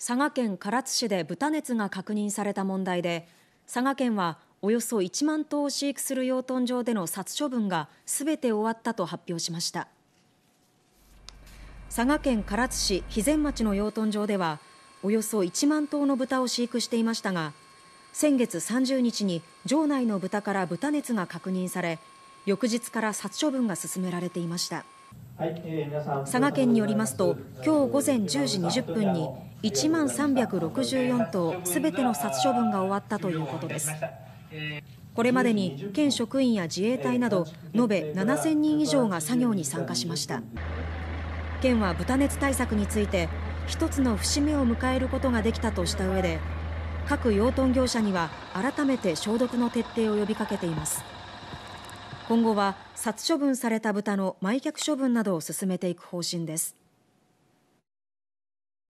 佐賀県唐津市で豚熱が確認された問題で佐賀県はおよそ1万頭を飼育する養豚場での殺処分がすべて終わったと発表しました佐賀県唐津市肥前町の養豚場ではおよそ1万頭の豚を飼育していましたが先月30日に場内の豚から豚熱が確認され翌日から殺処分が進められていました。佐賀県によりますと今日午前10時20分に1万364頭すべての殺処分が終わったということですこれまでに県職員や自衛隊など延べ7000人以上が作業に参加しました県は豚熱対策について一つの節目を迎えることができたとした上で各養豚業者には改めて消毒の徹底を呼びかけています。今後は殺処分された豚の埋却処分などを進めていく方針です。